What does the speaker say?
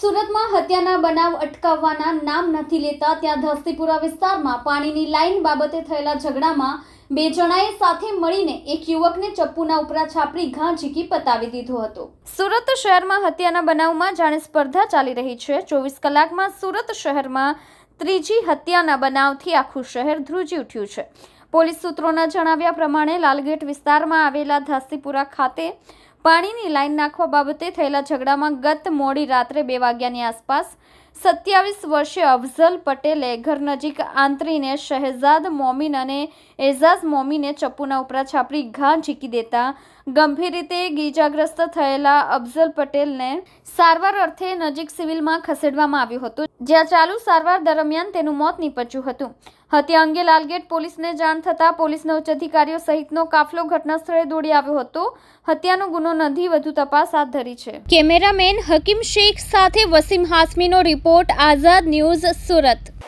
સુરતમાં હત્યાના બનાવ અટકાવવાના નામ નથી લેતા ત્યાં ધસ્તીપુરા વિસ્તારમાં પાણીની લાઇન બાબતે થયેલા ઝઘડામાં બે જણાએ સાથે મળીને એક યુવકને ચપ્પુના ઉપરા છાપરી ઘા ઝીકી પતાવી દીધો હતો સુરત શહેરમાં હત્યાના બનાવમાં જાણે સ્પર્ધા ચાલી રહી છે ચોવીસ કલાકમાં સુરત શહેરમાં ત્રીજી હત્યાના બનાવથી આખું શહેર ધ્રુજી ઉઠ્યું છે પોલીસ સૂત્રોના જણાવ્યા પ્રમાણે લાલગેટ વિસ્તારમાં આવેલા ધાસીપુરા ખાતે પાણીની લાઇન નાખવા બાબતે થયેલા ઝઘડામાં ગત મોડી રાત્રે બે વાગ્યાની આસપાસ સત્યાવીસ વર્ષે અફઝલ પટેલે ઘર નજીક આંતરીને શહેજાદ મોમીન અને એઝાઝ મોમીને ચપ્પુના ઉપરા છાપરી ઘા ઝીકી દેતા ગંભીર રીતે ગીજાગ્રસ્ત થયેલા અફઝલ પટેલને સારવાર અર્થે નજીક સિવિલમાં ખસેડવામાં આવ્યું હતું જ્યાં ચાલુ સારવાર દરમિયાન તેનું મોત નીપજ્યું હતું હત્યા અંગે લાલગેટ પોલીસને જાણ થતાં પોલીસના ઉચ્ચ અધિકારીઓ સહિતનો કાફલો ઘટના સ્થળે દોડી આવ્યો હતો હત્યાનો ગુનો ગુનો નોંધી વધુ તપાસ હાથ ધરી છે કેમેરામેન હકીમ શેખ સાથે વસીમ હાસમીનો રિપોર્ટ આઝાદ ન્યૂઝ સુરત